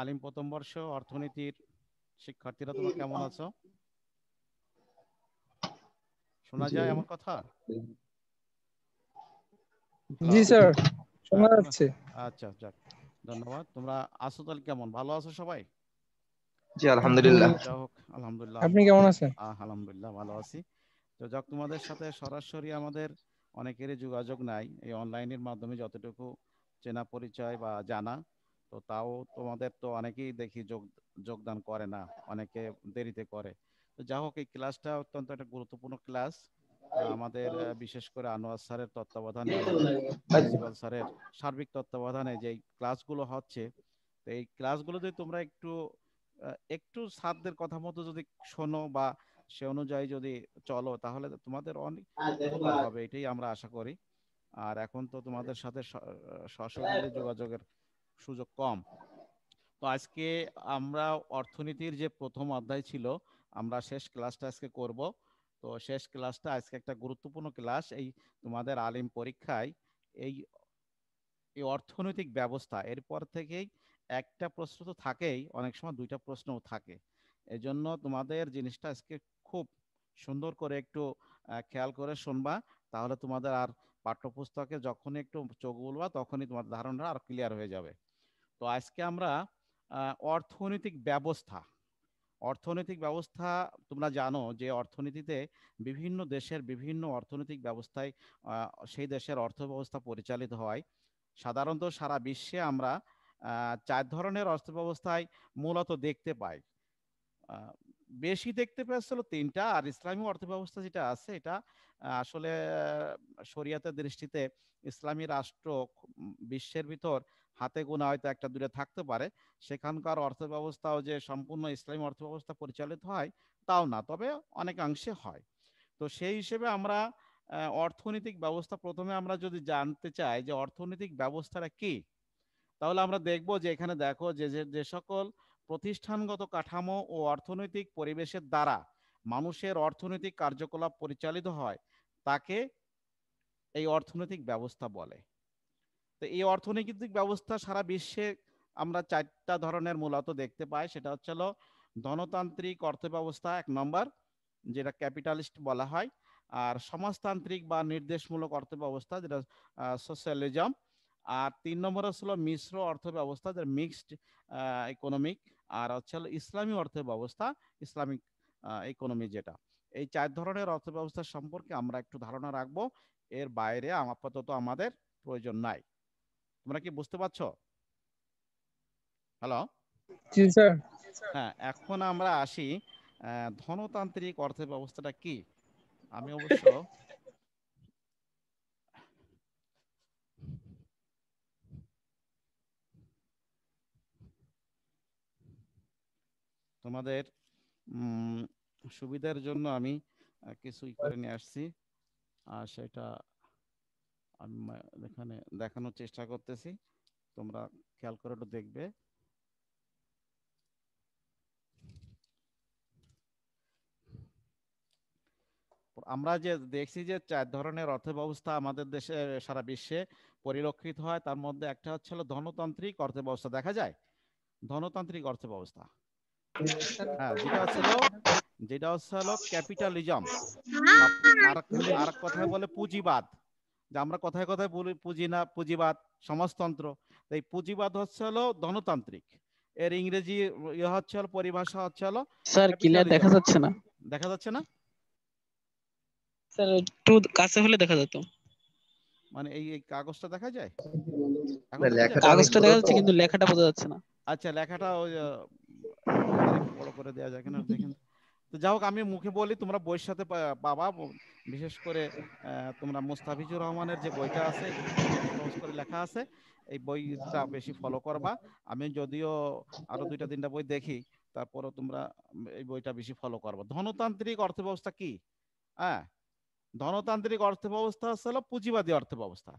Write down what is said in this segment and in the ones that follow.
আলিম প্রথম বর্ষ অর্থনীতির শিক্ষার্থীরা তোমরা কেমন আছো শোনা যায় আমার কথা জি আচ্ছা। স্যার শোনা আচ্ছা, যাচ্ছে আচ্ছা যাক ধন্যবাদ তোমরা আছো তাহলে কেমন ভালো আছো সবাই জি আলহামদুলিল্লাহ আলহামদুলিল্লাহ আপনি কেমন আছেন আলহামদুলিল্লাহ ভালো আছি তো যাক তোমাদের সাথে সরাসরি আমাদের অনেকেরই যোগাযোগ নাই এই অনলাইনের মাধ্যমে যতটুকু চেনা পরিচয় বা জানা তো তাও তোমাদের তো অনেকেই দেখি যোগ যোগদান করে না অনেকে দেরিতে করে তো যা হোক এই ক্লাসটা অত্যন্ত একটা গুরুত্বপূর্ণ ক্লাস আমাদের বিশেষ করে আনোয়ার স্যারের তত্ত্বাবধানে প্রিন্সিপাল স্যারের সার্বিক তত্ত্বাবধানে যে ক্লাসগুলো হচ্ছে তো এই ক্লাসগুলো যদি তোমরা একটু একটু স্যারদের কথা মতো যদি শোনো বা সে অনুযায়ী যদি চলো তাহলে তোমাদের অনেক হবে এটাই আমরা আশা করি আর এখন তো তোমাদের সাথে সশরীরে যোগাযোগের সুযোগ কম তো আজকে আমরা অর্থনীতির যে প্রথম অধ্যায় ছিল আমরা শেষ ক্লাসটা আজকে করব তো শেষ ক্লাসটা আজকে একটা গুরুত্বপূর্ণ ক্লাস এই তোমাদের আলিম পরীক্ষায় এই এই অর্থনৈতিক ব্যবস্থা এরপর থেকেই একটা প্রশ্ন তো থাকেই অনেক সময় দুইটা প্রশ্নও থাকে এজন্য তোমাদের জিনিসটা আজকে খুব সুন্দর করে একটু খেয়াল করে শুনবা তাহলে তোমাদের আর পাঠ্যপুস্তকে যখনই একটু চোখ বলবা তখনই তোমার ধারণা আর ক্লিয়ার হয়ে যাবে তো আজকে আমরা অর্থনৈতিক ব্যবস্থা অর্থনৈতিক ব্যবস্থা তোমরা জানো যে অর্থনীতিতে বিভিন্ন দেশের বিভিন্ন অর্থনৈতিক ব্যবস্থায় সেই দেশের অর্থ ব্যবস্থা পরিচালিত হয় সাধারণত সারা বিশ্বে আমরা চার ধরনের অর্থব্যবস্থায় মূলত দেখতে পাই বেশি দেখতে পেয়েছিল তিনটা আর ইসলামী অর্থব্যবস্থা যেটা আছে এটা আসলে শরিয়াতের দৃষ্টিতে ইসলামী রাষ্ট্র বিশ্বের ভিতর হাতে গোনা হয়তো একটা দূরে থাকতে পারে সেখানকার অর্থব্যবস্থাও যে সম্পূর্ণ ইসলামী অর্থব্যবস্থা পরিচালিত হয় তাও না তবে অনেকাংশে হয় তো সেই হিসেবে আমরা অর্থনৈতিক ব্যবস্থা প্রথমে আমরা যদি জানতে চাই যে অর্থনৈতিক ব্যবস্থাটা কি তাহলে আমরা দেখব যে এখানে দেখো যে যে সকল প্রতিষ্ঠানগত কাঠামো ও অর্থনৈতিক পরিবেশের দ্বারা মানুষের অর্থনৈতিক কার্যকলাপ পরিচালিত হয় তাকে এই অর্থনৈতিক ব্যবস্থা বলে তো এই অর্থনৈতিক ব্যবস্থা সারা বিশ্বে আমরা চারটা ধরনের মূলত দেখতে পাই সেটা হচ্ছে হলো ধনতান্ত্রিক অর্থ ব্যবস্থা এক নম্বর যেটা ক্যাপিটালিস্ট বলা হয় আর সমাজতান্ত্রিক বা নির্দেশমূলক অর্থ ব্যবস্থা যেটা সোশ্যালিজম আর তিন নম্বর হচ্ছিল মিশ্র অর্থ ব্যবস্থা যেটা মিক্সড ইকোনমিক আর হচ্ছে হলো ইসলামী অর্থ ব্যবস্থা ইসলামিক ইকোনমি যেটা এই চার ধরনের অর্থ ব্যবস্থা সম্পর্কে আমরা একটু ধারণা রাখবো এর বাইরে আপাতত আমাদের প্রয়োজন নাই তোমরা কি বুঝতে পারছো হ্যালো জি স্যার হ্যাঁ এখন আমরা আসি ধনতান্ত্রিক অর্থ ব্যবস্থাটা কি আমি অবশ্য তোমাদের সুবিধার জন্য আমি কিছুই করে নিয়ে আসছি আর সেটা আমি এখানে দেখানোর চেষ্টা করতেছি তোমরা খেয়াল করে একটু দেখবে আমরা যে দেখছি যে চার ধরনের অর্থ ব্যবস্থা আমাদের দেশে সারা বিশ্বে পরিলক্ষিত হয় তার মধ্যে একটা হচ্ছে ধনতান্ত্রিক অর্থ ব্যবস্থা দেখা যায় ধনতান্ত্রিক অর্থ ব্যবস্থা হ্যাঁ যেটা হচ্ছে যেটা হচ্ছে হলো ক্যাপিটালিজম আর আর কথা বলে পুঁজিবাদ যে আমরা কথায় কথায় বলি পুঁজি না পুঁজিবাদ সমাজতন্ত্র এই পুঁজিবাদ হচ্ছে হলো ধনতান্ত্রিক এর ইংরেজি ইয়ে হচ্ছে হলো পরিভাষা হচ্ছে হলো স্যার ক্লিয়ার দেখা যাচ্ছে না দেখা যাচ্ছে না স্যার একটু কাছে হলে দেখা যেত মানে এই কাগজটা দেখা যায় কাগজটা দেখা যাচ্ছে কিন্তু লেখাটা বোঝা যাচ্ছে না আচ্ছা লেখাটা ওই বড় করে দেয়া যায় কিনা দেখেন তো যাই হোক আমি মুখে বলি তোমরা বইয়ের সাথে বাবা বিশেষ করে তোমরা মোস্তাফিজুর রহমানের যে বইটা আছে করে লেখা আছে এই বইটা বেশি ফলো করবা আমি যদিও আরো দুইটা তিনটা বই দেখি তারপর তোমরা এই বইটা বেশি ফলো করবা ধনতান্ত্রিক অর্থব্যবস্থা কি হ্যাঁ ধনতান্ত্রিক অর্থব্যবস্থা হলো পুঁজিবাদী অর্থব্যবস্থা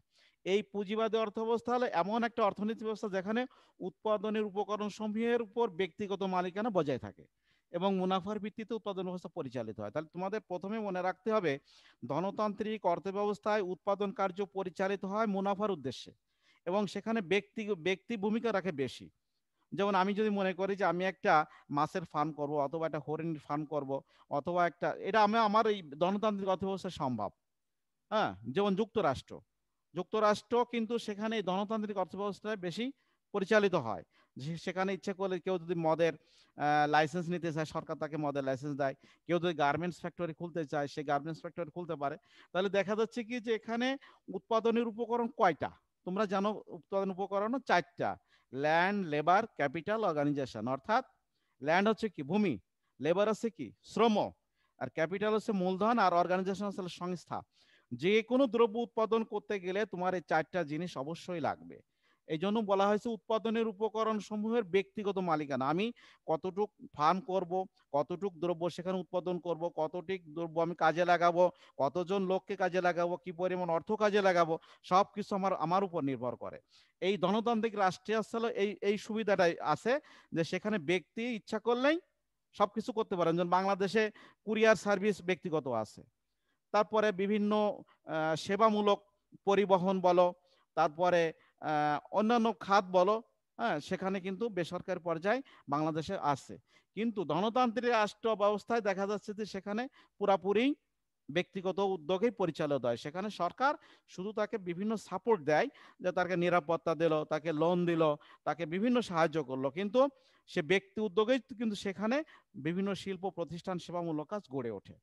এই পুঁজিবাদী অর্থব্যবস্থা হলো এমন একটা অর্থনীতি ব্যবস্থা যেখানে উৎপাদনের উপকরণ সমূহের উপর ব্যক্তিগত মালিকানা বজায় থাকে এবং মুনাফার ভিত্তিতে উৎপাদন ব্যবস্থা পরিচালিত হয় তাহলে তোমাদের প্রথমে মনে রাখতে হবে ধনতান্ত্রিক অর্থব্যবস্থায় উৎপাদন কার্য পরিচালিত হয় মুনাফার উদ্দেশ্যে এবং সেখানে ব্যক্তি ব্যক্তি ভূমিকা রাখে বেশি যেমন আমি যদি মনে করি যে আমি একটা মাছের ফার্ম করব অথবা একটা হরিণের ফার্ম করব অথবা একটা এটা আমি আমার এই ধনতান্ত্রিক অর্থব্যবস্থা সম্ভব হ্যাঁ যেমন যুক্তরাষ্ট্র যুক্তরাষ্ট্র কিন্তু সেখানে ধনতান্ত্রিক অর্থব্যবস্থায় বেশি পরিচালিত হয় সেখানে ইচ্ছে করলে কেউ যদি মদের লাইসেন্স নিতে চায় সরকার তাকে মদের লাইসেন্স দেয় কেউ যদি গার্মেন্টস ফ্যাক্টরি খুলতে চায় সে গার্মেন্টস ফ্যাক্টরি খুলতে পারে তাহলে দেখা যাচ্ছে কি যে এখানে উৎপাদনের উপকরণ কয়টা তোমরা জানো উৎপাদন উপকরণ চারটা ল্যান্ড লেবার ক্যাপিটাল অর্গানাইজেশন অর্থাৎ ল্যান্ড হচ্ছে কি ভূমি লেবার হচ্ছে কি শ্রম আর ক্যাপিটাল হচ্ছে মূলধন আর অর্গানাইজেশন হচ্ছে সংস্থা যে কোনো দ্রব্য উৎপাদন করতে গেলে তোমার এই চারটা জিনিস অবশ্যই লাগবে এই জন্য বলা হয়েছে উৎপাদনের উপকরণ সমূহের ব্যক্তিগত মালিকানা আমি কতটুক ফার্ম করব কতটুক দ্রব্য সেখানে উৎপাদন করব কতটুক দ্রব্য আমি কাজে লাগাবো কতজন লোককে কাজে লাগাবো কি পরিমাণ অর্থ কাজে লাগাবো সব কিছু আমার আমার উপর নির্ভর করে এই ধনতান্ত্রিক রাষ্ট্রে আসলে এই এই সুবিধাটাই আছে যে সেখানে ব্যক্তি ইচ্ছা করলেই সব কিছু করতে পারেন যেমন বাংলাদেশে কুরিয়ার সার্ভিস ব্যক্তিগত আছে তারপরে বিভিন্ন সেবামূলক পরিবহন বলো তারপরে অন্যান্য খাত বলো হ্যাঁ সেখানে কিন্তু বেসরকারি পর্যায়ে বাংলাদেশে আছে কিন্তু ধনতান্ত্রিক রাষ্ট্র ব্যবস্থায় দেখা যাচ্ছে যে সেখানে পুরাপুরি ব্যক্তিগত উদ্যোগেই পরিচালিত হয় সেখানে সরকার শুধু তাকে বিভিন্ন সাপোর্ট দেয় যে তাকে নিরাপত্তা দিল তাকে লোন দিল তাকে বিভিন্ন সাহায্য করলো কিন্তু সে ব্যক্তি উদ্যোগেই কিন্তু সেখানে বিভিন্ন শিল্প প্রতিষ্ঠান সেবামূলক কাজ গড়ে ওঠে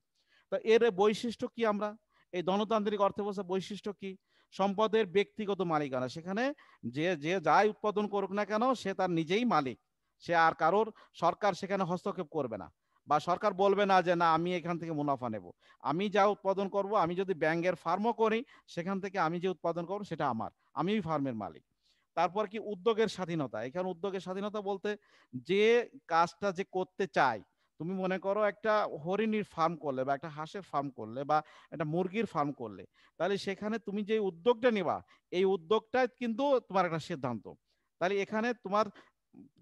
তো এর বৈশিষ্ট্য কি আমরা এই গণতান্ত্রিক অর্থব্যবস্থা বৈশিষ্ট্য কি সম্পদের ব্যক্তিগত মালিকানা সেখানে যে যে যাই উৎপাদন করুক না কেন সে তার নিজেই মালিক সে আর কারোর সরকার সেখানে হস্তক্ষেপ করবে না বা সরকার বলবে না যে না আমি এখান থেকে মুনাফা নেব আমি যা উৎপাদন করব আমি যদি ব্যাংকের ফার্মও করি সেখান থেকে আমি যে উৎপাদন করব সেটা আমার আমি ফার্মের মালিক তারপর কি উদ্যোগের স্বাধীনতা এখানে উদ্যোগের স্বাধীনতা বলতে যে কাজটা যে করতে চায় তুমি মনে করো একটা হরিণীর ফার্ম করলে বা একটা হাঁসের ফার্ম করলে বা একটা মুরগির ফার্ম করলে তাহলে সেখানে তুমি যে উদ্যোগটা নিবা এই উদ্যোগটা কিন্তু তোমার একটা সিদ্ধান্ত তাহলে এখানে তোমার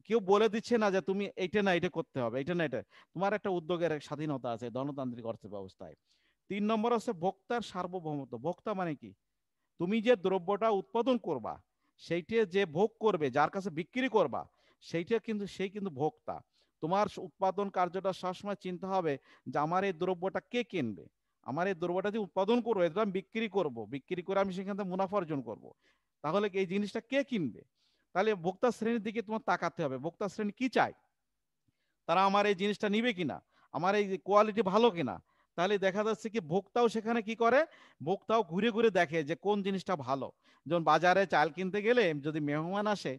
কেউ বলে দিচ্ছে না যে তুমি এটা না এটা করতে হবে এটা না এটা তোমার একটা উদ্যোগের স্বাধীনতা আছে গণতান্ত্রিক অর্থ ব্যবস্থায় তিন নম্বর হচ্ছে ভোক্তার সার্বভৌমত্ব ভোক্তা মানে কি তুমি যে দ্রব্যটা উৎপাদন করবা সেইটা যে ভোগ করবে যার কাছে বিক্রি করবা সেইটা কিন্তু সেই কিন্তু ভোক্তা তোমার উৎপাদন কার্যটা সবসময় চিন্তা হবে যে আমার এই দ্রব্যটা কে কিনবে আমার এই দ্রব্যটা যে উৎপাদন করবো এটা আমি বিক্রি করব বিক্রি করে আমি সেখান থেকে মুনাফা অর্জন করবো তাহলে এই জিনিসটা কে কিনবে তাহলে ভোক্তা শ্রেণীর দিকে তোমার তাকাতে হবে ভোক্তা শ্রেণী কি চায় তারা আমার এই জিনিসটা নিবে কিনা আমার এই কোয়ালিটি ভালো কিনা তাহলে দেখা যাচ্ছে কি ভোক্তাও সেখানে কি করে ভোক্তাও ঘুরে ঘুরে দেখে যে কোন জিনিসটা ভালো যেমন বাজারে চাল কিনতে গেলে যদি মেহমান আসে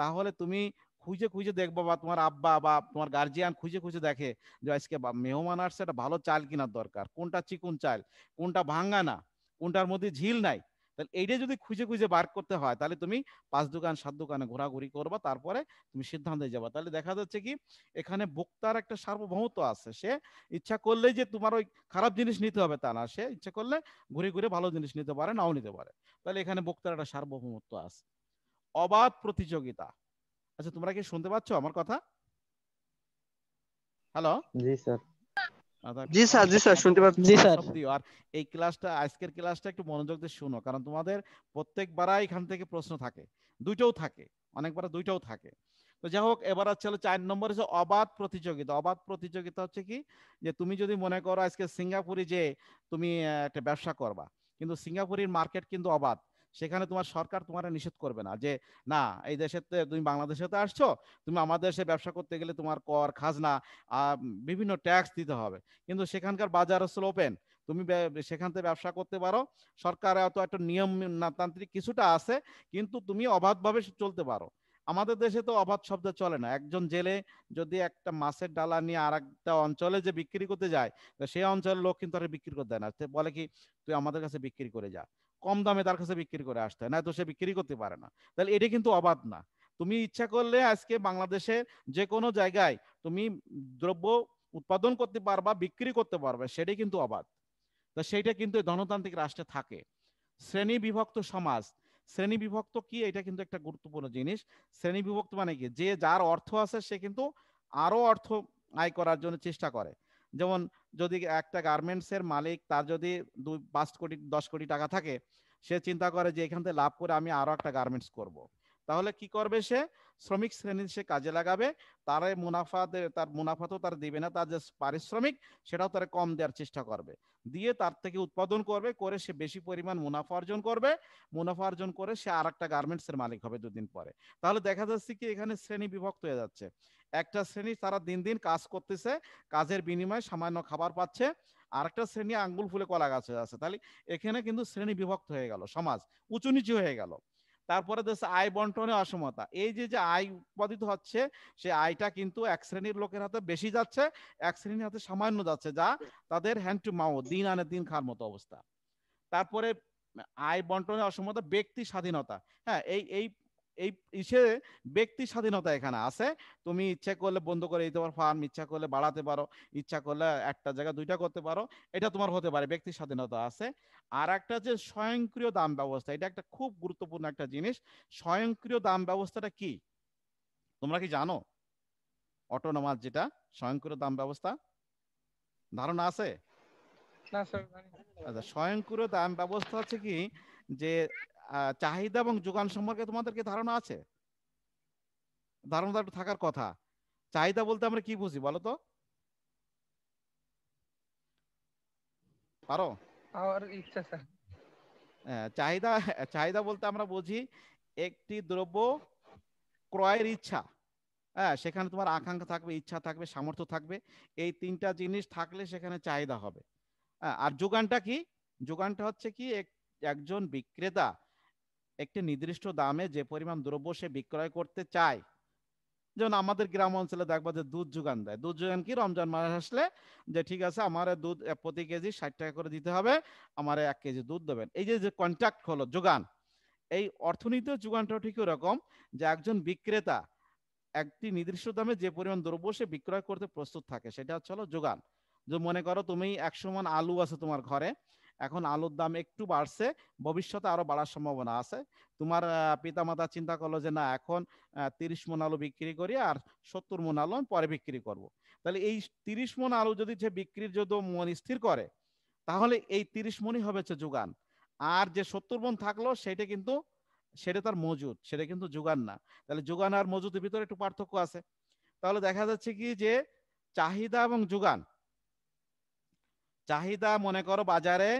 তাহলে তুমি খুঁজে খুঁজে দেখবো বা তোমার আব্বা বা তোমার গার্জিয়ান খুঁজে খুঁজে দেখে যে আজকে মেহমান আসছে একটা ভালো চাল কেনার দরকার কোনটা চিকুন চাল কোনটা ভাঙ্গা না কোনটার মধ্যে ঝিল নাই তাহলে এইটা যদি খুঁজে খুঁজে বার করতে হয় তাহলে তুমি পাঁচ দোকান সাত দোকানে ঘোরাঘুরি করবা তারপরে তুমি সিদ্ধান্তে যাবা তাহলে দেখা যাচ্ছে কি এখানে বক্তার একটা সার্বভৌমত্ব আছে সে ইচ্ছা করলে যে তোমার ওই খারাপ জিনিস নিতে হবে তা না সে ইচ্ছা করলে ঘুরে ঘুরে ভালো জিনিস নিতে পারে নাও নিতে পারে তাহলে এখানে বক্তার একটা সার্বভৌমত্ব আছে অবাধ প্রতিযোগিতা আচ্ছা তোমরা কি শুনতে পাচ্ছ আমার কথা হ্যালো জি স্যার জি স্যার জি স্যার শুনতে পাচ্ছি জি স্যার আর এই ক্লাসটা আজকের ক্লাসটা একটু মনোযোগ দিয়ে কারণ তোমাদের প্রত্যেকবার এখান থেকে প্রশ্ন থাকে থাকে অনেকবার দুইটাও থাকে তো যাই হোক এবার হচ্ছে হলো চার নম্বর হচ্ছে অবাধ প্রতিযোগিতা অবাধ প্রতিযোগিতা হচ্ছে কি যে তুমি যদি মনে করো আজকে সিঙ্গাপুরে যে তুমি একটা ব্যবসা করবা কিন্তু সিঙ্গাপুরের মার্কেট কিন্তু অবাধ সেখানে তোমার সরকার তোমার নিষেধ করবে না যে না এই দেশে তুমি বাংলাদেশে তো আসছো তুমি আমাদের দেশে ব্যবসা করতে গেলে তোমার কর খাজনা বিভিন্ন ট্যাক্স দিতে হবে কিন্তু সেখানকার বাজার হচ্ছে ওপেন তুমি সেখান থেকে ব্যবসা করতে পারো সরকার এত একটা নিয়ম তান্ত্রিক কিছুটা আছে কিন্তু তুমি অবাধভাবে চলতে পারো আমাদের দেশে তো অবাধ শব্দ চলে না একজন জেলে যদি একটা মাছের ডালা নিয়ে আর একটা অঞ্চলে যে বিক্রি করতে যায় সেই অঞ্চলের লোক কিন্তু আর বিক্রি করতে দেয় না বলে কি তুই আমাদের কাছে বিক্রি করে যা কম দামে তার কাছে বিক্রি করে আসতে হয় না তো সে বিক্রি করতে পারে না তাহলে এটা কিন্তু অবাধ না তুমি ইচ্ছা করলে আজকে বাংলাদেশের যে কোনো জায়গায় তুমি দ্রব্য উৎপাদন করতে পারবা বিক্রি করতে পারবে সেটাই কিন্তু অবাধ তো সেইটা কিন্তু গণতান্ত্রিক রাষ্ট্রে থাকে শ্রেণী বিভক্ত সমাজ শ্রেণী বিভক্ত কি এটা কিন্তু একটা গুরুত্বপূর্ণ জিনিস শ্রেণী বিভক্ত মানে কি যে যার অর্থ আছে সে কিন্তু আরো অর্থ আয় করার জন্য চেষ্টা করে যেমন যদি একটা গার্মেন্টসের মালিক তার যদি দুই পাঁচ কোটি দশ কোটি টাকা থাকে সে চিন্তা করে যে এখান থেকে লাভ করে আমি আরও একটা গার্মেন্টস করবো তাহলে কি করবে সে শ্রমিক শ্রেণীর সে কাজে লাগাবে তার মুনাফা তার মুনাফা তো তার দিবে না তার যে পারিশ্রমিক সেটাও তার কম দেওয়ার চেষ্টা করবে দিয়ে তার থেকে উৎপাদন করবে করে সে বেশি পরিমাণ মুনাফা অর্জন করবে মুনাফা অর্জন করে সে আর একটা গার্মেন্টস এর মালিক হবে দুদিন পরে তাহলে দেখা যাচ্ছে কি এখানে শ্রেণী বিভক্ত হয়ে যাচ্ছে একটা শ্রেণী তারা দিন দিন কাজ করতেছে কাজের বিনিময়ে সামান্য খাবার পাচ্ছে আরেকটা শ্রেণী আঙ্গুল ফুলে কলা গাছ হয়ে আছে তাহলে এখানে কিন্তু শ্রেণী বিভক্ত হয়ে গেল সমাজ উঁচু নিচু হয়ে গেল তারপরে দেশে আয় বন্টনে অসমতা এই যে যে আয় উৎপাদিত হচ্ছে সেই আয়টা কিন্তু এক শ্রেণীর লোকের হাতে বেশি যাচ্ছে এক শ্রেণীর হাতে সামান্য যাচ্ছে যা তাদের হ্যান্ড টু মাও দিন আনে দিন খার মতো অবস্থা তারপরে আয় বন্টনে অসমতা ব্যক্তি স্বাধীনতা হ্যাঁ এই এই এই ইসে ব্যক্তি স্বাধীনতা এখানে আছে তুমি ইচ্ছা করলে বন্ধ করে দিতে পারো ফার্ম ইচ্ছা করলে বাড়াতে পারো ইচ্ছা করলে একটা জায়গা দুইটা করতে পারো এটা তোমার হতে পারে ব্যক্তি স্বাধীনতা আছে আর একটা যে স্বয়ংক্রিয় দাম ব্যবস্থা এটা একটা খুব গুরুত্বপূর্ণ একটা জিনিস স্বয়ংক্রিয় দাম ব্যবস্থাটা কি তোমরা কি জানো অটোনোমাস যেটা স্বয়ংক্রিয় দাম ব্যবস্থা ধারণা আছে আচ্ছা, স্বয়ংক্রিয় দাম ব্যবস্থা হচ্ছে কি যে চাহিদা এবং যোগান সম্পর্কে তোমাদের কি ধারণা আছে ধারণা থাকার কথা চাহিদা বলতে আমরা কি বুঝি বলো তো পারো আমার ইচ্ছা স্যার চাহিদা চাহিদা বলতে আমরা বুঝি একটি দ্রব্য ক্রয়ের ইচ্ছা হ্যাঁ সেখানে তোমার আকাঙ্ক্ষা থাকবে ইচ্ছা থাকবে সামর্থ্য থাকবে এই তিনটা জিনিস থাকলে সেখানে চাহিদা হবে আর যোগানটা কি যোগানটা হচ্ছে কি একজন বিক্রেতা একটি নির্দিষ্ট দামে যে পরিমাণ দ্রব্য সে বিক্রয় করতে চায় যেমন আমাদের গ্রাম অঞ্চলে দেখবা যে দুধ যোগান দেয় দুধ যোগান কি রমজান মাস আসলে যে ঠিক আছে আমার দুধ প্রতি কেজি ষাট টাকা করে দিতে হবে আমার এক কেজি দুধ দেবেন এই যে কন্ট্যাক্ট হলো যোগান এই অর্থনীতির যোগানটাও ঠিক ওরকম যে একজন বিক্রেতা একটি নির্দিষ্ট দামে যে পরিমাণ দ্রব্য সে বিক্রয় করতে প্রস্তুত থাকে সেটা হচ্ছে হলো যোগান যে মনে করো তুমি একশো মান আলু আছে তোমার ঘরে এখন আলুর দাম একটু বাড়ছে ভবিষ্যতে আরো বাড়ার সম্ভাবনা আছে তোমার পিতামাতা চিন্তা করলো যে না এখন তিরিশ মন আলু বিক্রি করি আর সত্তর মন আলু আমি পরে বিক্রি করব। তাহলে এই তিরিশ মন আলু যদি যে বিক্রির যদি মন স্থির করে তাহলে এই তিরিশ মনই হবে হচ্ছে যোগান আর যে সত্তর মন থাকলো সেটা কিন্তু সেটা তার মজুদ সেটা কিন্তু যোগান না তাহলে যোগান আর মজুদের ভিতরে একটু পার্থক্য আছে তাহলে দেখা যাচ্ছে কি যে চাহিদা এবং যোগান চাহিদা মনে করো বাজারে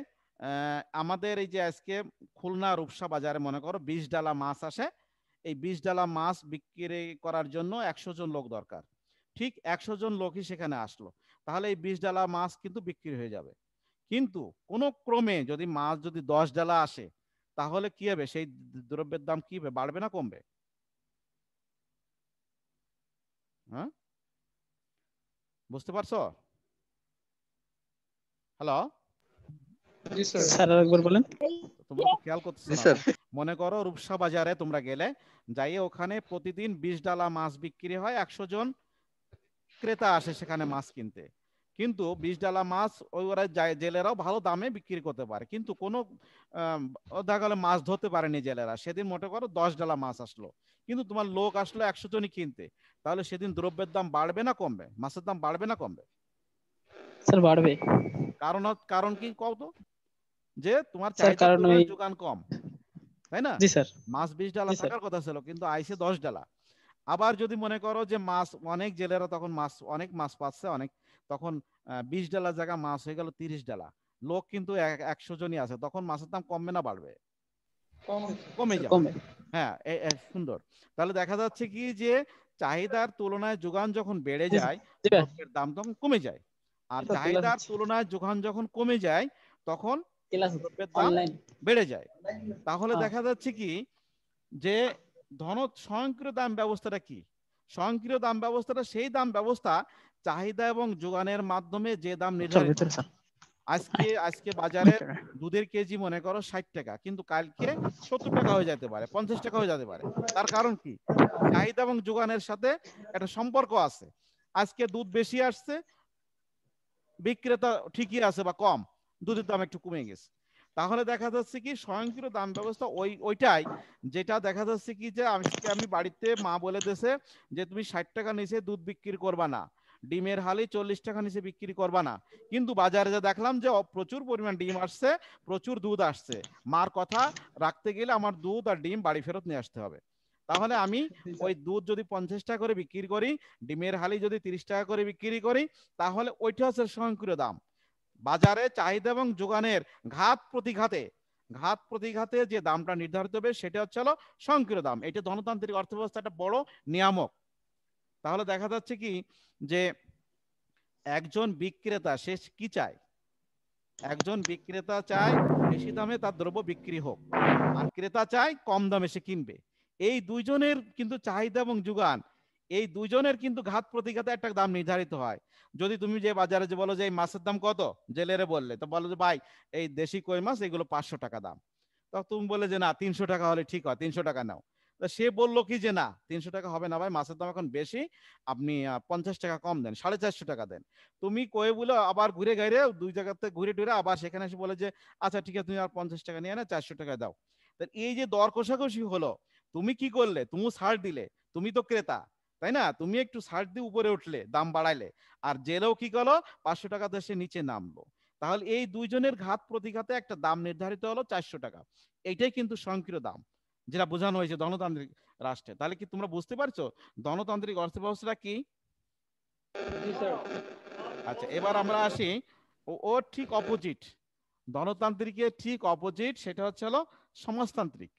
আমাদের এই যে আজকে খুলনা রূপসা বাজারে মনে করো বিশ ডালা মাছ আসে এই বিশ ডালা মাছ বিক্রি করার জন্য একশো জন লোক দরকার ঠিক একশো জন লোকই সেখানে আসলো তাহলে এই বিশ ডালা মাছ কিন্তু বিক্রি হয়ে যাবে কিন্তু কোন ক্রমে যদি মাছ যদি দশ ডালা আসে তাহলে কি হবে সেই দ্রব্যের দাম কি হবে বাড়বে না কমবে হ্যাঁ বুঝতে পারছো হ্যালো মনে করো রূপসা বাজারে তোমরা গেলে ওখানে প্রতিদিন ডালা মাছ বিক্রি হয় জন ক্রেতা আসে সেখানে মাছ কিনতে কিন্তু বিশ ডালা মাছ ওই জেলেরাও ভালো দামে বিক্রি করতে পারে কিন্তু কোনো মাছ ধরতে পারেনি জেলেরা সেদিন মনে করো দশ ডালা মাছ আসলো কিন্তু তোমার লোক আসলো একশো জনই কিনতে তাহলে সেদিন দ্রব্যের দাম বাড়বে না কমবে মাছের দাম বাড়বে না কমবে স্যার বাড়বে কারণ কারণ কি কও তো যে তোমার যোগান কম তাই না জি স্যার 20 ডালা থাকার কথা ছিল কিন্তু 10 ডালা আবার যদি মনে করো যে মাছ অনেক জেলেরা তখন মাছ অনেক মাছ পাচ্ছে অনেক তখন 20 ডালা জায়গা মাছ হয়ে গেল 30 ডালা লোক কিন্তু 100 জনই আছে তখন মাছের দাম কমবে না বাড়বে কমে যাবে হ্যাঁ সুন্দর তাহলে দেখা যাচ্ছে কি যে চাহিদার তুলনায় যোগান যখন বেড়ে যায় দাম তখন কমে যায় আর চাহিদার তুলনায় যখন যখন কমে যায় তখন বেড়ে যায় তাহলে হ্যাঁ। দেখা যাচ্ছে কি যে ধন স্বয়ংক্রিয় দাম ব্যবস্থাটা কি স্বয়ংক্রিয় দাম ব্যবস্থাটা সেই দাম ব্যবস্থা চাহিদা এবং যোগানের মাধ্যমে যে দাম আচ্ছা, নির্ধারিত আজকে আচ্ছা। আজকে বাজারে দুধের কেজি মনে করো ষাট টাকা কিন্তু কালকে সত্তর টাকা হয়ে যেতে পারে পঞ্চাশ টাকা হয়ে যেতে পারে তার কারণ কি চাহিদা এবং যোগানের সাথে একটা সম্পর্ক আছে আজকে দুধ বেশি আসছে বিক্রেতা ঠিকই আছে বা কম দুধের দাম একটু কমে গেছে তাহলে দেখা যাচ্ছে কি স্বয়ংক্রিয় দাম ব্যবস্থা ওই ওইটাই যেটা দেখা যাচ্ছে কি যে আমি আমি বাড়িতে মা বলে দেশে যে তুমি ষাট টাকা নিচে দুধ বিক্রি করবা না ডিমের হালে চল্লিশ টাকা নিচে বিক্রি করবা না কিন্তু বাজারে যা দেখলাম যে প্রচুর পরিমাণ ডিম আসছে প্রচুর দুধ আসছে মার কথা রাখতে গেলে আমার দুধ আর ডিম বাড়ি ফেরত নিয়ে আসতে হবে তাহলে আমি ওই দুধ যদি পঞ্চাশ টাকা করে বিক্রি করি ডিমের হালি যদি তিরিশ টাকা করে বিক্রি করি তাহলে ওইটা হচ্ছে স্বয়ংক্রিয় দাম বাজারে চাহিদা এবং যোগানের ঘাত প্রতিঘাতে ঘাত প্রতিঘাতে যে দামটা নির্ধারিত হবে সেটা হচ্ছে হলো স্বয়ংক্রিয় দাম এটা ধনতান্ত্রিক অর্থব্যবস্থা একটা বড় নিয়ামক তাহলে দেখা যাচ্ছে কি যে একজন বিক্রেতা সে কি চায় একজন বিক্রেতা চায় বেশি দামে তার দ্রব্য বিক্রি হোক আর ক্রেতা চায় কম দামে সে কিনবে এই দুইজনের কিন্তু চাহিদা এবং যোগান এই দুইজনের কিন্তু ঘাত প্রতিঘাতে একটা দাম নির্ধারিত হয় যদি তুমি যে বাজারে যে বলো যে এই মাছের দাম কত জেলেরে বললে তো বলো যে ভাই এই দেশি কই মাছ এগুলো পাঁচশো টাকা দাম তো তুমি বলে যে না তিনশো টাকা হলে ঠিক হয় তিনশো টাকা নাও তো সে বললো কি যে না তিনশো টাকা হবে না ভাই মাছের দাম এখন বেশি আপনি পঞ্চাশ টাকা কম দেন সাড়ে চারশো টাকা দেন তুমি কয়ে বলে আবার ঘুরে গাইরে দুই জায়গাতে ঘুরে টুরে আবার সেখানে এসে বলে যে আচ্ছা ঠিক আছে তুমি আর পঞ্চাশ টাকা নিয়ে না চারশো টাকা দাও এই যে দর কষাকষি হলো তুমি কি করলে তুমি ছাড় দিলে তুমি তো ক্রেতা তাই না তুমি একটু ছাড় দিয়ে উপরে উঠলে দাম বাড়াইলে আর জেলেও কি করলো পাঁচশো টাকা দেশে নিচে নামলো তাহলে এই দুইজনের ঘাত প্রতিঘাতে একটা দাম নির্ধারিত হলো চারশো টাকা এইটাই কিন্তু স্বয়ংক্রিয় দাম যেটা বোঝানো হয়েছে গণতান্ত্রিক রাষ্ট্রে তাহলে কি তোমরা বুঝতে পারছো ধনতান্ত্রিক অর্থব্যবস্থা কি আচ্ছা এবার আমরা আসি ও ঠিক অপোজিট গণতান্ত্রিকের ঠিক অপোজিট সেটা হচ্ছে হলো সমাজতান্ত্রিক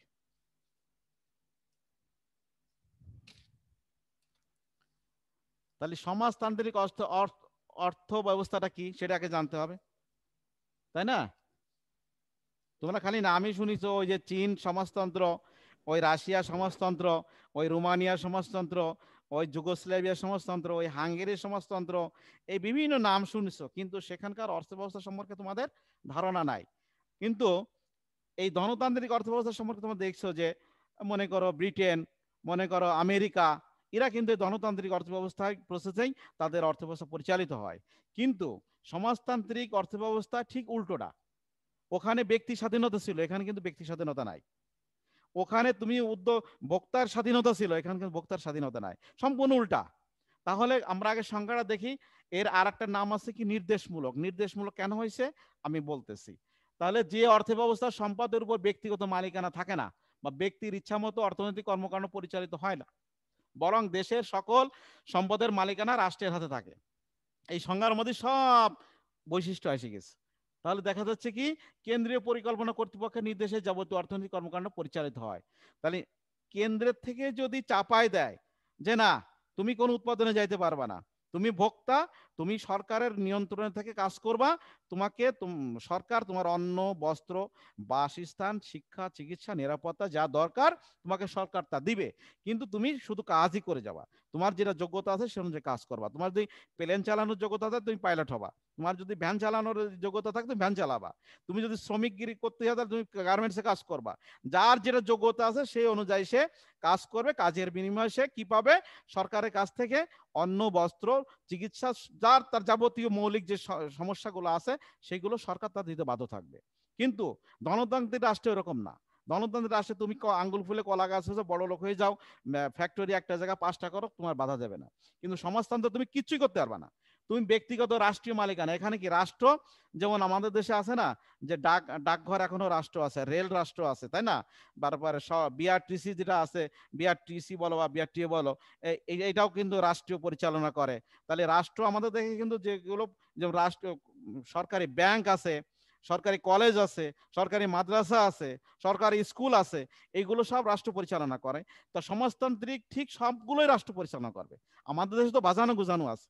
তাহলে সমাজতান্ত্রিক অর্থ অর্থ ব্যবস্থাটা কি সেটাকে জানতে হবে তাই না তোমরা খালি নামই শুনিছ ওই যে চীন সমাজতন্ত্র ওই রাশিয়া সমাজতন্ত্র ওই রোমানিয়া সমাজতন্ত্র ওই যুগোস্লাভিয়া সমাজতন্ত্র ওই হাঙ্গেরি সমাজতন্ত্র এই বিভিন্ন নাম শুনেছ কিন্তু সেখানকার অর্থব্যবস্থা সম্পর্কে তোমাদের ধারণা নাই কিন্তু এই গণতান্ত্রিক অর্থব্যবস্থা সম্পর্কে তোমরা দেখছো যে মনে করো ব্রিটেন মনে করো আমেরিকা এরা কিন্তু গণতান্ত্রিক অর্থব্যবস্থায় প্রসেসেই তাদের অর্থব্যবস্থা পরিচালিত হয় কিন্তু সমাজতান্ত্রিক অর্থব্যবস্থা ঠিক উল্টোটা ওখানে ব্যক্তি স্বাধীনতা ছিল এখানে কিন্তু ব্যক্তি স্বাধীনতা নাই ওখানে তুমি উদ্যোগ বক্তার স্বাধীনতা ছিল এখানে কিন্তু বক্তার স্বাধীনতা নাই সম্পূর্ণ উল্টা তাহলে আমরা আগে সংখ্যাটা দেখি এর আর একটা নাম আছে কি নির্দেশমূলক নির্দেশমূলক কেন হয়েছে আমি বলতেছি তাহলে যে অর্থ ব্যবস্থা সম্পদের উপর ব্যক্তিগত মালিকানা থাকে না বা ব্যক্তির ইচ্ছা মতো অর্থনৈতিক কর্মকাণ্ড পরিচালিত হয় না বরং দেশের সকল সম্পদের মালিকানা রাষ্ট্রের হাতে থাকে এই সংজ্ঞার মধ্যে সব বৈশিষ্ট্য এসে গেছে তাহলে দেখা যাচ্ছে কি কেন্দ্রীয় পরিকল্পনা কর্তৃপক্ষের নির্দেশে যাবতীয় অর্থনৈতিক কর্মকাণ্ড পরিচালিত হয় তাহলে কেন্দ্রের থেকে যদি চাপায় দেয় যে না তুমি কোন উৎপাদনে যাইতে পারবা না তুমি ভোক্তা তুমি সরকারের নিয়ন্ত্রণে থেকে কাজ করবা তোমাকে সরকার তোমার অন্ন বস্ত্র বাসস্থান শিক্ষা চিকিৎসা নিরাপত্তা যা দরকার তোমাকে সরকার তা দিবে কিন্তু তুমি শুধু কাজই করে যাবা তোমার যেটা যোগ্যতা আছে সে অনুযায়ী কাজ করবা তোমার যদি প্লেন চালানোর যোগ্যতা আছে তুমি পাইলট হবা তোমার যদি ভ্যান চালানোর যোগ্যতা থাকে তুমি ভ্যান চালাবা তুমি যদি শ্রমিকগিরি করতে হয় তাহলে তুমি গার্মেন্টসে কাজ করবা যার যেটা যোগ্যতা আছে সেই অনুযায়ী সে কাজ করবে কাজের বিনিময়ে সে কি পাবে সরকারের কাছ থেকে অন্ন বস্ত্র চিকিৎসা যার তার যাবতীয় মৌলিক যে সমস্যাগুলো আছে সেগুলো সরকার তার দিতে বাধ্য থাকবে কিন্তু ধনতান্ত্রিক রাষ্ট্রে এরকম না গণতন্ত্রের রাষ্ট্রে তুমি আঙ্গুল ফুলে কলা গাছ হয়েছে বড় লোক হয়ে যাও ফ্যাক্টরি একটা জায়গায় পাঁচটা করো তোমার বাধা যাবে না কিন্তু সমাজতন্ত্র তুমি কিচ্ছুই করতে পারবে না তুমি ব্যক্তিগত রাষ্ট্রীয় মালিকানা এখানে কি রাষ্ট্র যেমন আমাদের দেশে আছে না যে ডাক ডাকঘর এখনো রাষ্ট্র আছে রেল রাষ্ট্র আছে তাই না তারপরে বিআরটিসি যেটা আছে বিআরটিসি বলো বা বিআরটি বলো এটাও কিন্তু রাষ্ট্রীয় পরিচালনা করে তাহলে রাষ্ট্র আমাদের দেখে কিন্তু যেগুলো যেমন রাষ্ট্র সরকারি ব্যাংক আছে সরকারি কলেজ আছে সরকারি মাদ্রাসা আছে সরকারি স্কুল আছে এইগুলো সব রাষ্ট্র পরিচালনা করে তো সমাজতান্ত্রিক ঠিক সবগুলোই রাষ্ট্র পরিচালনা করবে আমাদের দেশে তো বাজানো গুজানো আছে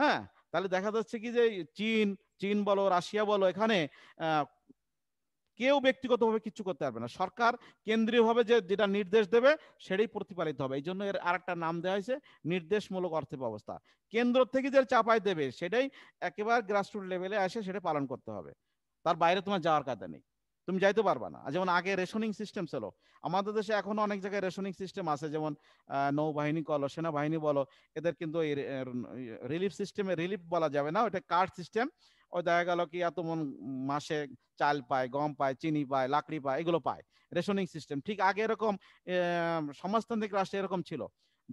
হ্যাঁ তাহলে দেখা যাচ্ছে কি যে চীন চীন বলো রাশিয়া বলো এখানে কেউ ভাবে কিছু করতে পারবে না সরকার ভাবে যে যেটা নির্দেশ দেবে সেটাই প্রতিপালিত হবে এই জন্য এর আর একটা নাম দেওয়া হয়েছে নির্দেশমূলক অর্থ ব্যবস্থা কেন্দ্র থেকে যে চাপায় দেবে সেটাই একেবারে গ্রাসরুট লেভেলে এসে সেটা পালন করতে হবে তার বাইরে তোমার যাওয়ার কাজে নেই তুমি যাইতে পারবা না যেমন আগে রেশনিং সিস্টেম ছিল আমাদের দেশে এখনো অনেক জায়গায় রেশনিং সিস্টেম আছে যেমন নৌবাহিনী বলো সেনাবাহিনী বলো এদের কিন্তু এই রিলিফ সিস্টেমে রিলিফ বলা যাবে না ওটা কার্ড সিস্টেম ওই দেখা গেল কি এত মন মাসে চাল পায় গম পায় চিনি পায় লাকড়ি পায় এগুলো পায় রেশনিং সিস্টেম ঠিক আগে এরকম সমাজতান্ত্রিক রাষ্ট্রে এরকম ছিল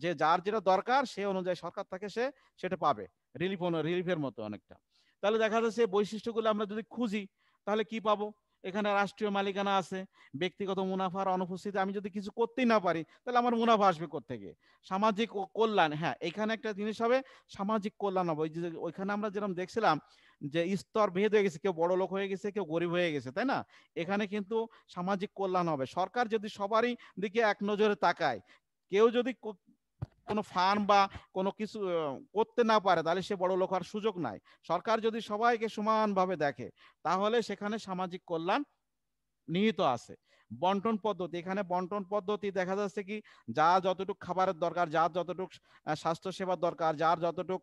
যে যার যেটা দরকার সে অনুযায়ী সরকার থাকে সে সেটা পাবে রিলিফ রিলিফের মতো অনেকটা তাহলে দেখা যাচ্ছে বৈশিষ্ট্যগুলো আমরা যদি খুঁজি তাহলে কি পাবো এখানে রাষ্ট্রীয় মালিকানা আছে ব্যক্তিগত মুনাফার অনুপস্থিতি আমি যদি কিছু করতেই না পারি তাহলে আমার মুনাফা আসবে থেকে সামাজিক কল্যাণ হ্যাঁ এখানে একটা জিনিস হবে সামাজিক কল্যাণ হবে ওইখানে আমরা যেরকম দেখছিলাম যে স্তর ভেদ হয়ে গেছে কেউ বড় লোক হয়ে গেছে কেউ গরিব হয়ে গেছে তাই না এখানে কিন্তু সামাজিক কল্যাণ হবে সরকার যদি সবারই দিকে এক নজরে তাকায় কেউ যদি কোনো ফার্ম বা কোনো কিছু করতে না পারে তাহলে সে বড় লোক হওয়ার সুযোগ নাই সরকার যদি সবাইকে সমানভাবে দেখে তাহলে সেখানে সামাজিক কল্যাণ নিহিত আছে বন্টন পদ্ধতি এখানে বন্টন পদ্ধতি দেখা যাচ্ছে কি যা যতটুক খাবারের দরকার যার যতটুক স্বাস্থ্যসেবার দরকার যার যতটুক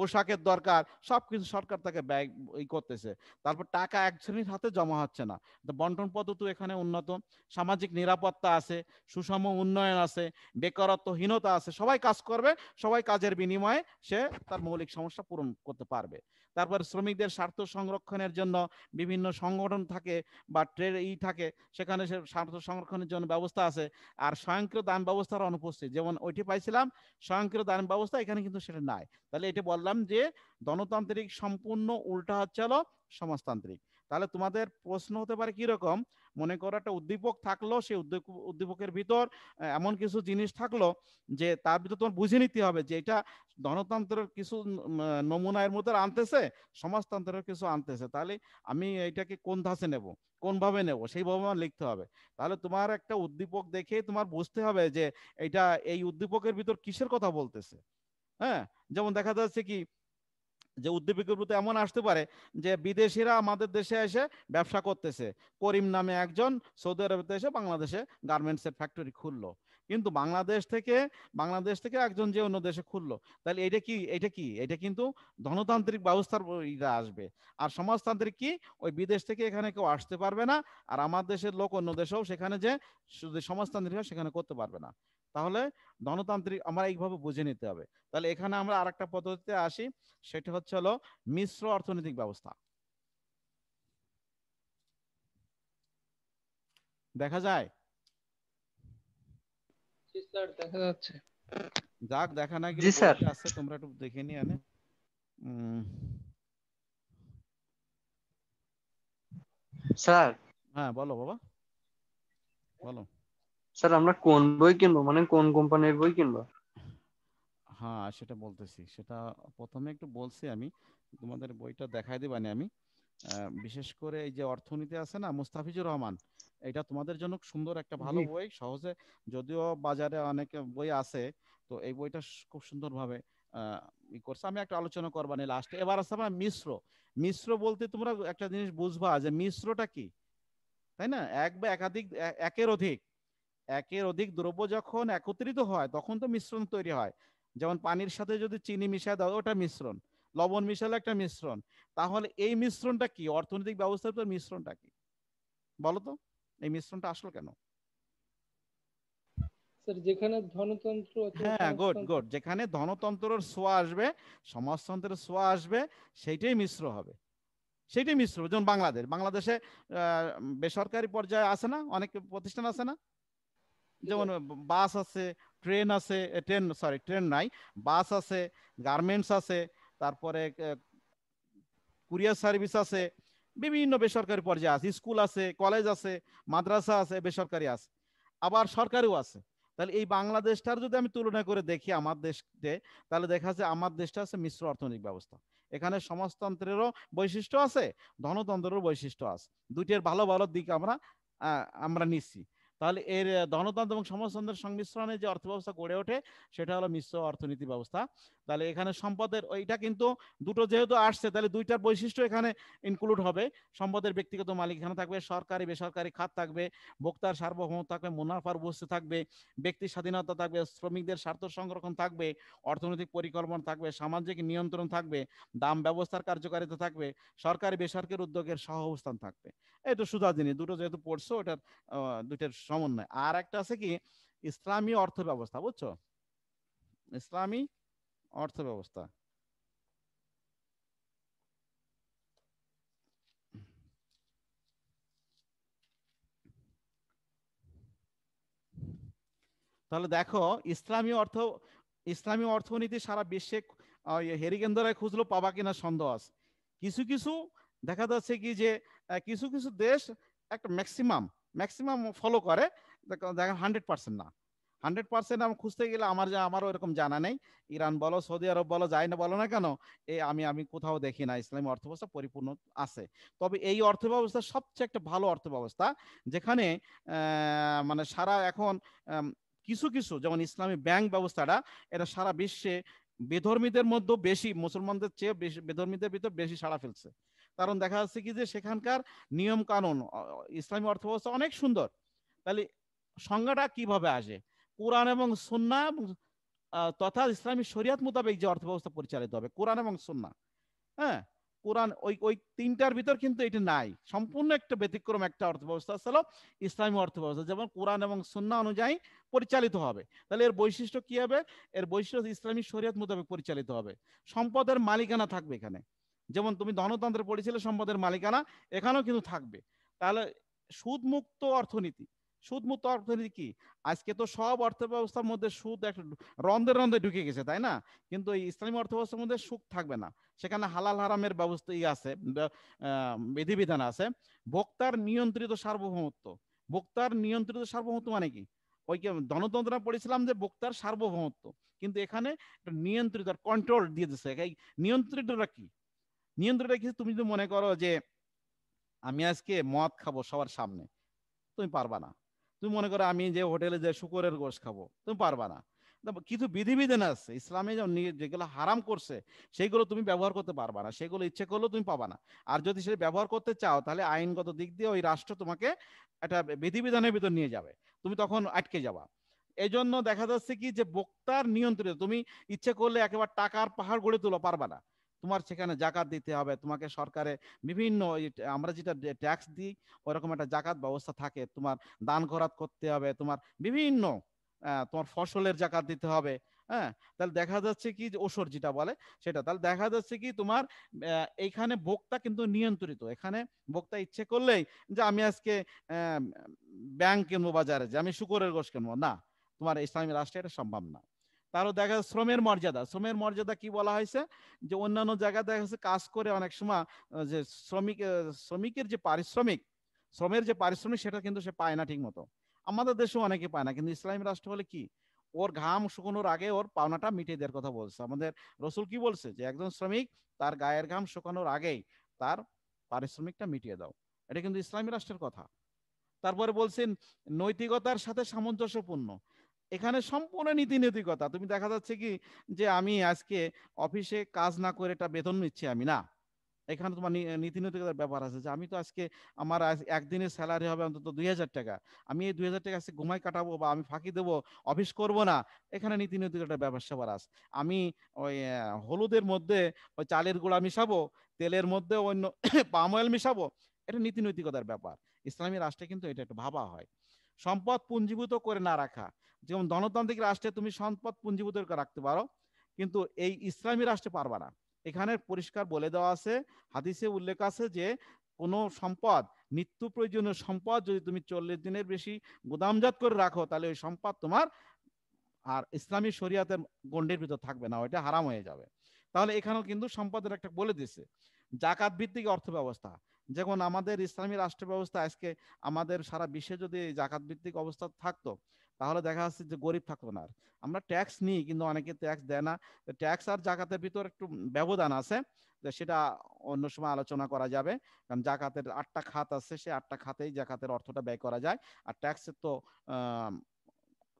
পোশাকের দরকার সব কিছু সরকার তাকে ব্যয় করতেছে তারপর টাকা এক শ্রেণীর হাতে জমা হচ্ছে না বন্টন পদ্ধতি এখানে উন্নত সামাজিক নিরাপত্তা আছে সুষম উন্নয়ন আছে বেকারত্বহীনতা আছে সবাই কাজ করবে সবাই কাজের বিনিময়ে সে তার মৌলিক সমস্যা পূরণ করতে পারবে তারপর শ্রমিকদের স্বার্থ সংরক্ষণের জন্য বিভিন্ন সংগঠন থাকে বা ট্রেড ই থাকে সেখানে সে স্বার্থ সংরক্ষণের জন্য ব্যবস্থা আছে আর স্বয়ংক্রিয় দান ব্যবস্থার অনুপস্থিত যেমন ওইটি পাইছিলাম স্বয়ংক্রিয় দান ব্যবস্থা এখানে কিন্তু সেটা নাই তাহলে এটা বললাম যে গণতান্ত্রিক সম্পূর্ণ উল্টা হচ্ছে হলো সমাজতান্ত্রিক তাহলে তোমাদের প্রশ্ন হতে পারে কি রকম মনে করো একটা উদ্দীপক থাকলো সেই উদ্দীপকের ভিতর এমন কিছু জিনিস থাকলো যে তার ভিতর তোমার বুঝে নিতে হবে যে এটা গণতন্ত্রের কিছু নমুনা এর মধ্যে আনতেছে সমাজতন্ত্রের কিছু আনতেছে তাহলে আমি এটাকে কোন ধাঁচে নেব কোনভাবে নেব সেইভাবে আমার লিখতে হবে তাহলে তোমার একটা উদ্দীপক দেখে তোমার বুঝতে হবে যে এটা এই উদ্দীপকের ভিতর কিসের কথা বলতেছে হ্যাঁ যেমন দেখা যাচ্ছে কি যে উদ্যোগের প্রতি এমন আসতে পারে যে বিদেশিরা আমাদের দেশে এসে ব্যবসা করতেছে করিম নামে একজন সৌদি আরবে এসে বাংলাদেশে গার্মেন্টসের ফ্যাক্টরি খুললো কিন্তু বাংলাদেশ থেকে বাংলাদেশ থেকে একজন যে অন্য দেশে খুললো তাহলে এটা কি এটা কি এটা কিন্তু ধনতান্ত্রিক ব্যবস্থার এটা আসবে আর সমাজতান্ত্রিক কি ওই বিদেশ থেকে এখানে কেউ আসতে পারবে না আর আমার দেশের লোক অন্য দেশেও সেখানে যে সমাজতান্ত্রিক সেখানে করতে পারবে না তাহলে গণতান্ত্রিক আমরা এইভাবে বুঝে নিতে হবে তাহলে এখানে আমরা আর একটা পদ্ধতিতে আসি সেটা হচ্ছে হলো মিশ্র অর্থনৈতিক ব্যবস্থা দেখা যায় যাক দেখা না আছে তোমরা একটু দেখে নিয়ে আনে স্যার হ্যাঁ বলো বাবা বলো স্যার আমরা কোন বই কিনবো মানে কোন কোম্পানির বই কিনবো হ্যাঁ সেটা বলতেছি সেটা প্রথমে একটু বলছি আমি তোমাদের বইটা দেখাই দেবানি আমি বিশেষ করে এই যে অর্থনীতি আছে না মুস্তাফিজুর রহমান এটা তোমাদের জন্য সুন্দর একটা ভালো বই সহজে যদিও বাজারে অনেক বই আছে তো এই বইটা খুব সুন্দরভাবে ই করছে আমি একটা আলোচনা করবা নি লাস্টে এবার আছে আমার মিশ্র মিশ্র বলতে তোমরা একটা জিনিস বুঝবা যে মিশ্রটা কি তাই না এক বা একাধিক একের অধিক একের অধিক দ্রব্য যখন একত্রিত হয় তখন তো মিশ্রণ তৈরি হয় যেমন পানির সাথে যদি চিনি মিশায় দাও ওটা মিশ্রণ লবণ মিশালে একটা মিশ্রণ তাহলে এই মিশ্রণটা কি অর্থনৈতিক ব্যবস্থার তো মিশ্রণটা কি বলতো এই মিশ্রণটা আসলো কেন যেখানে ধনতন্ত্র হ্যাঁ গুড গুড যেখানে ধনতন্ত্রের সোয়া আসবে সমাজতন্ত্রের ছোঁয়া আসবে সেইটাই মিশ্র হবে সেইটাই মিশ্র যেমন বাংলাদেশ বাংলাদেশে বেসরকারি পর্যায়ে আছে না অনেক প্রতিষ্ঠান আছে না যেমন বাস আছে ট্রেন আছে ট্রেন সরি ট্রেন নাই বাস আছে গার্মেন্টস আছে তারপরে কুরিয়ার সার্ভিস আছে বিভিন্ন বেসরকারি পর্যায়ে আছে স্কুল আছে কলেজ আছে মাদ্রাসা আছে বেসরকারি আছে আবার সরকারিও আছে তাহলে এই বাংলাদেশটার যদি আমি তুলনা করে দেখি আমার দেশে তাহলে দেখা যায় আমার দেশটা আছে মিশ্র অর্থনৈতিক ব্যবস্থা এখানে সমাজতন্ত্রেরও বৈশিষ্ট্য আছে ধনতন্ত্রেরও বৈশিষ্ট্য আছে দুইটার ভালো ভালো দিক আমরা আমরা নিচ্ছি তাহলে এর ধনতন্ত্র এবং সমাজতন্ত্রের সংমিশ্রণে যে অর্থব্যবস্থা গড়ে ওঠে সেটা হলো মিশ্র অর্থনীতি ব্যবস্থা তাহলে এখানে সম্পদের ওইটা কিন্তু দুটো যেহেতু আসছে তাহলে দুইটার বৈশিষ্ট্য এখানে ইনক্লুড হবে সম্পদের ব্যক্তিগত মালিক এখানে থাকবে সরকারি বেসরকারি খাত থাকবে ভোক্তার সার্বভৌম থাকবে মুনাফার বস্তু থাকবে ব্যক্তির স্বাধীনতা থাকবে শ্রমিকদের স্বার্থ সংরক্ষণ থাকবে অর্থনৈতিক পরিকল্পনা থাকবে সামাজিক নিয়ন্ত্রণ থাকবে দাম ব্যবস্থার কার্যকারিতা থাকবে সরকারি বেসরকারি উদ্যোগের সহ অবস্থান থাকবে এটা সুধা জিনিস দুটো যেহেতু পড়ছো ওটার দুইটার সমন্বয় আর একটা আছে কি ইসলামী অর্থ ব্যবস্থা বুঝছো ইসলামী অর্থ ব্যবস্থা তাহলে দেখো ইসলামী অর্থ ইসলামী অর্থনীতি সারা বিশ্বে হেরিকেন্দ্রায় খুঁজলো পাবা কিনা সন্দেহ আছে কিছু কিছু দেখা যাচ্ছে কি যে কিছু কিছু দেশ একটা ম্যাক্সিমাম ম্যাক্সিমাম ফলো করে হান্ড্রেড পার্সেন্ট না হান্ড্রেড পার্সেন্ট আমি খুঁজতে গেলে আমার যা আমারও এরকম জানা নেই ইরান বলো সৌদি আরব বলো যাই না বলো না কেন এ আমি আমি কোথাও দেখি না ইসলামী অর্থব্যবস্থা পরিপূর্ণ আছে তবে এই অর্থব্যবস্থা সবচেয়ে একটা ভালো অর্থব্যবস্থা যেখানে মানে সারা এখন কিছু কিছু যেমন ইসলামী ব্যাংক ব্যবস্থাটা এটা সারা বিশ্বে বেধর্মীদের মধ্যে বেশি মুসলমানদের চেয়ে বেশি বেধর্মীদের ভিতর বেশি সাড়া ফেলছে কারণ দেখা যাচ্ছে কি যে সেখানকার নিয়ম কানুন ইসলামী অর্থব্যবস্থা অনেক সুন্দর তাহলে সংজ্ঞাটা কিভাবে আসে কোরআন এবং সুন্না তথা ইসলামী শরিয়াত মোতাবেক যে অর্থ ব্যবস্থা পরিচালিত হবে কোরআন এবং সুন্না হ্যাঁ কোরআন ওই ওই তিনটার ভিতর কিন্তু এটি নাই সম্পূর্ণ একটা ব্যতিক্রম একটা অর্থ ব্যবস্থা ছিল ইসলামী অর্থ ব্যবস্থা যেমন কোরআন এবং সন্না অনুযায়ী পরিচালিত হবে তাহলে এর বৈশিষ্ট্য কি হবে এর বৈশিষ্ট্য ইসলামী শরিয়াত মোতাবেক পরিচালিত হবে সম্পদের মালিকানা থাকবে এখানে যেমন তুমি ধনতন্ত্রে পড়েছিলে সম্পদের মালিকানা এখানেও কিন্তু থাকবে তাহলে সুদমুক্ত অর্থনীতি সুদ মুক্ত অর্থনীতি কি আজকে তো সব অর্থ ব্যবস্থার মধ্যে সুদ একটা রন্ধে রন্ধে ঢুকে গেছে তাই না কিন্তু এই ইসলামী অর্থব্যবস্থার মধ্যে সুখ থাকবে না সেখানে হালাল হারামের ব্যবস্থা ইয়ে আছে বিধিবিধান আছে ভোক্তার নিয়ন্ত্রিত সার্বভৌমত্ব ভোক্তার নিয়ন্ত্রিত সার্বভৌমত্ব মানে কি ওই ধনতন্ত্র পড়েছিলাম যে ভোক্তার সার্বভৌমত্ব কিন্তু এখানে নিয়ন্ত্রিত কন্ট্রোল দিয়ে দিচ্ছে নিয়ন্ত্রিতটা কি নিয়ন্ত্রিত কি তুমি যদি মনে করো যে আমি আজকে মদ খাবো সবার সামনে তুমি পারবা না তুমি মনে করো আমি যে হোটেলে যে শুকরের গোশ খাবো তুমি পারবা না কিছু বিধিবিধান আছে ইসলামে যেগুলো হারাম করছে সেগুলো তুমি ব্যবহার করতে পারবা না সেগুলো ইচ্ছে করলেও তুমি পাবা না আর যদি সেটা ব্যবহার করতে চাও তাহলে আইনগত দিক দিয়ে ওই রাষ্ট্র তোমাকে একটা বিধিবিধানের ভিতর নিয়ে যাবে তুমি তখন আটকে যাবা এই জন্য দেখা যাচ্ছে কি যে বক্তার নিয়ন্ত্রিত তুমি ইচ্ছে করলে একেবারে টাকার পাহাড় গড়ে তোলা পারবা না তোমার সেখানে জাকাত দিতে হবে তোমাকে সরকারে বিভিন্ন আমরা যেটা ট্যাক্স দিই ওরকম একটা জাকাত ব্যবস্থা থাকে তোমার দান খরাত করতে হবে তোমার বিভিন্ন তোমার ফসলের জাকাত দিতে হবে হ্যাঁ তাহলে দেখা যাচ্ছে কি ওসর যেটা বলে সেটা তাহলে দেখা যাচ্ছে কি তোমার এইখানে বক্তা কিন্তু নিয়ন্ত্রিত এখানে বক্তা ইচ্ছে করলেই যে আমি আজকে ব্যাংক কিনবো বাজারে যে আমি শুকরের গোশ কিনবো না তোমার ইসলামী রাষ্ট্রে এটা সম্ভব না তারও দেখা যাচ্ছে শ্রমের মর্যাদা শ্রমের মর্যাদা কি বলা হয়েছে যে অন্যান্য জায়গায় দেখা যাচ্ছে কাজ করে অনেক সময় যে শ্রমিক শ্রমিকের যে পারিশ্রমিক শ্রমের যে পারিশ্রমিক সেটা কিন্তু সে পায় না ঠিক মতো আমাদের দেশেও অনেকে পায় না কিন্তু ইসলামী রাষ্ট্র হলে কি ওর ঘাম শুকানোর আগে ওর পাওনাটা মিটিয়ে দেওয়ার কথা বলছে আমাদের রসুল কি বলছে যে একজন শ্রমিক তার গায়ের ঘাম শুকানোর আগেই তার পারিশ্রমিকটা মিটিয়ে দাও এটা কিন্তু ইসলামী রাষ্ট্রের কথা তারপরে বলছেন নৈতিকতার সাথে সামঞ্জস্যপূর্ণ এখানে সম্পূর্ণ নীতি নৈতিকতা তুমি দেখা যাচ্ছে কি যে আমি আজকে অফিসে কাজ না করে এটা বেতন নিচ্ছি আমি না এখানে তোমার নীতি নৈতিকতার ব্যাপার আছে যে আমি তো আজকে আমার একদিনের স্যালারি হবে অন্তত দুই হাজার টাকা আমি এই দুই হাজার টাকা আজকে ঘুমাই কাটাবো বা আমি ফাঁকি দেবো অফিস করব না এখানে নীতি নৈতিকতার ব্যাপার সবার আছে আমি ওই হলুদের মধ্যে ওই চালের গুঁড়া মিশাবো তেলের মধ্যে অন্য পাম অয়েল মিশাবো এটা নীতি নৈতিকতার ব্যাপার ইসলামী রাষ্ট্রে কিন্তু এটা একটু ভাবা হয় সম্পদ পুঞ্জীভূত করে না রাখা যেমন গণতান্ত্রিক রাষ্ট্রে তুমি সম্পদ পুঞ্জীভূত করে রাখতে পারো কিন্তু এই ইসলামী রাষ্ট্রে পারবা না এখানে পরিষ্কার বলে দেওয়া আছে হাদিসে উল্লেখ আছে যে কোনো সম্পদ নিত্য প্রয়োজনীয় সম্পদ যদি তুমি চল্লিশ দিনের বেশি গুদামজাত করে রাখো তাহলে ওই সম্পদ তোমার আর ইসলামী শরিয়াতের গণ্ডের ভিতর থাকবে না ওইটা হারাম হয়ে যাবে তাহলে এখানেও কিন্তু সম্পদের একটা বলে দিছে জাকাত ভিত্তিক অর্থ ব্যবস্থা যেমন আমাদের ইসলামী রাষ্ট্র ব্যবস্থা আজকে আমাদের সারা বিশ্বে যদি জাকাত ভিত্তিক অবস্থা থাকতো তাহলে দেখা যাচ্ছে যে গরিব থাকতো না আর আমরা ট্যাক্স নিই কিন্তু অনেকে ট্যাক্স দেয় না ট্যাক্স আর জাকাতের ভিতর একটু ব্যবধান আছে যে সেটা অন্য সময় আলোচনা করা যাবে কারণ জাকাতের আটটা খাত আছে সে আটটা খাতেই জাকাতের অর্থটা ব্যয় করা যায় আর ট্যাক্সের তো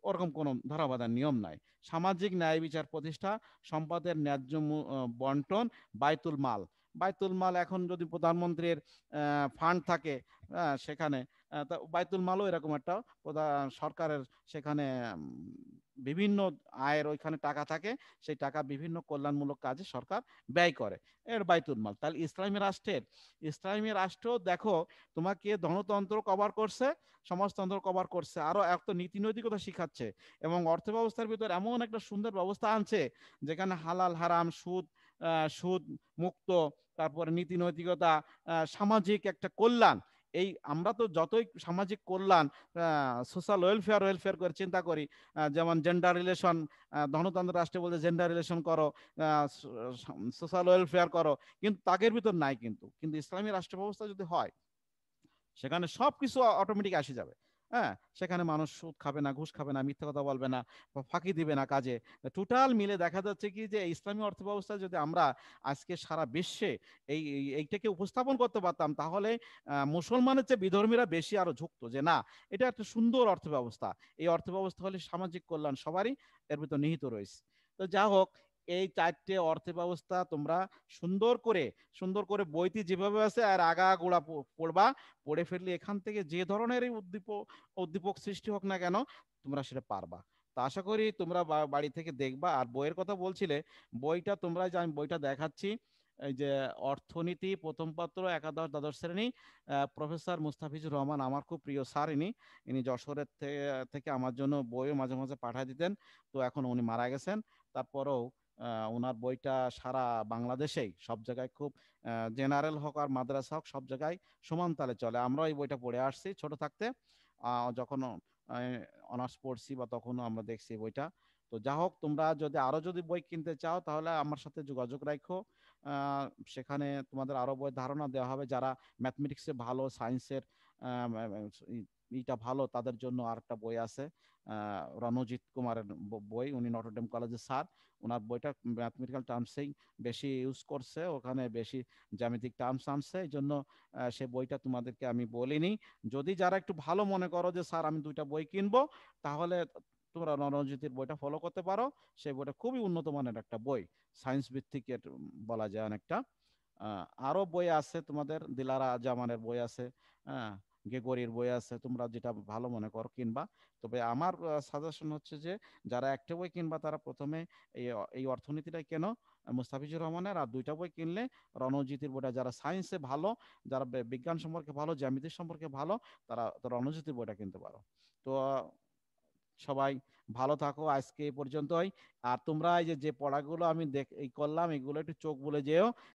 ওরকম কোনো ধরাবাধার নিয়ম নাই সামাজিক ন্যায় বিচার প্রতিষ্ঠা সম্পদের ন্যায্য বন্টন বাইতুল মাল বাইতুল মাল এখন যদি প্রধানমন্ত্রীর ফান্ড থাকে সেখানে তা বাইতুল মালও এরকম একটা সরকারের সেখানে বিভিন্ন আয়ের ওইখানে টাকা থাকে সেই টাকা বিভিন্ন কল্যাণমূলক কাজে সরকার ব্যয় করে এর বাইতুল মাল তাহলে ইসলামী রাষ্ট্রের ইসলামী রাষ্ট্র দেখো তোমাকে ধনতন্ত্র কভার করছে সমাজতন্ত্র কভার করছে আরো এত নীতি নৈতিকতা শিখাচ্ছে এবং অর্থ ব্যবস্থার ভিতর এমন একটা সুন্দর ব্যবস্থা আনছে যেখানে হালাল হারাম সুদ সুদ মুক্ত তারপরে নীতি নৈতিকতা সামাজিক একটা কল্যাণ এই আমরা তো যতই সামাজিক কল্যাণ সোশ্যাল ওয়েলফেয়ার ওয়েলফেয়ার করে চিন্তা করি যেমন জেন্ডার রিলেশন ধনতন্ত্র রাষ্ট্রে বলতে জেন্ডার রিলেশন করো সোশ্যাল ওয়েলফেয়ার করো কিন্তু তাকের ভিতর নাই কিন্তু কিন্তু ইসলামী রাষ্ট্র ব্যবস্থা যদি হয় সেখানে সব কিছু অটোমেটিক আসে যাবে হ্যাঁ সেখানে মানুষ সুদ খাবে না ঘুষ খাবে না মিথ্যা কথা বলবে না বা ফাঁকি দিবে না কাজে টোটাল মিলে দেখা যাচ্ছে কি যে ইসলামী অর্থব্যবস্থা যদি আমরা আজকে সারা বিশ্বে এই এইটাকে উপস্থাপন করতে পারতাম তাহলে মুসলমানের চেয়ে বিধর্মীরা বেশি আরো ঝুঁকতো যে না এটা একটা সুন্দর অর্থব্যবস্থা এই অর্থব্যবস্থা হলে সামাজিক কল্যাণ সবারই এর ভিতর নিহিত রয়েছে তো যা হোক এই চারটে অর্থ ব্যবস্থা তোমরা সুন্দর করে সুন্দর করে বইটি যেভাবে আছে আর আগা গোড়া পড়বা পড়ে ফেললে এখান থেকে যে ধরনের উদ্দীপ উদ্দীপক সৃষ্টি হোক না কেন তোমরা সেটা পারবা তা আশা করি তোমরা বাড়ি থেকে দেখবা আর বইয়ের কথা বলছিলে বইটা তোমরা যে আমি বইটা দেখাচ্ছি এই যে অর্থনীতি প্রথম পাত্র একাদশ দ্বাদশ শ্রেণী প্রফেসর মুস্তাফিজুর রহমান আমার খুব প্রিয় স্যার ইনি ইনি যশোরের থেকে আমার জন্য বইও মাঝে মাঝে পাঠিয়ে দিতেন তো এখন উনি মারা গেছেন তারপরেও ওনার বইটা সারা বাংলাদেশেই সব জায়গায় খুব জেনারেল হোক আর মাদ্রাসা হোক সব জায়গায় সমান তালে চলে আমরা এই বইটা পড়ে আসছি ছোট থাকতে যখন অনার্স পড়ছি বা তখনও আমরা দেখছি বইটা তো যা হোক তোমরা যদি আরো যদি বই কিনতে চাও তাহলে আমার সাথে যোগাযোগ রাখো সেখানে তোমাদের আরো বই ধারণা দেওয়া হবে যারা ম্যাথমেটিক্সে ভালো সায়েন্সের এইটা ভালো তাদের জন্য আর একটা বই আছে রণজিৎ কুমারের বই উনি নটরডেম কলেজের স্যার ওনার বইটা ম্যাথমেটিক্যাল টার্মসেই বেশি ইউজ করছে ওখানে বেশি জ্যামিতিক টার্মস আনছে এই জন্য সে বইটা তোমাদেরকে আমি বলিনি যদি যারা একটু ভালো মনে করো যে স্যার আমি দুইটা বই কিনবো তাহলে তোমরা রণজিতের বইটা ফলো করতে পারো সেই বইটা খুবই উন্নত মানের একটা বই সায়েন্স ভিত্তিক বলা যায় অনেকটা আরো বই আছে তোমাদের দিলারা জামানের বই আছে হ্যাঁ গেগরির বই আছে তোমরা যেটা ভালো মনে করো কিনবা তবে আমার সাজেশন হচ্ছে যে যারা একটা বই কিনবা তারা প্রথমে এই অর্থনীতিটা কেন মুস্তাফিজুর রহমানের আর দুইটা বই কিনলে রণজিতির বইটা যারা সায়েন্সে ভালো যারা বিজ্ঞান সম্পর্কে ভালো জ্যামিতি সম্পর্কে ভালো তারা রণজিতির বইটা কিনতে পারো তো সবাই ভালো থাকো আজকে এই পর্যন্তই আর তোমরা এই যে পড়াগুলো আমি দেখ এই করলাম এগুলো একটু চোখ বলে যেও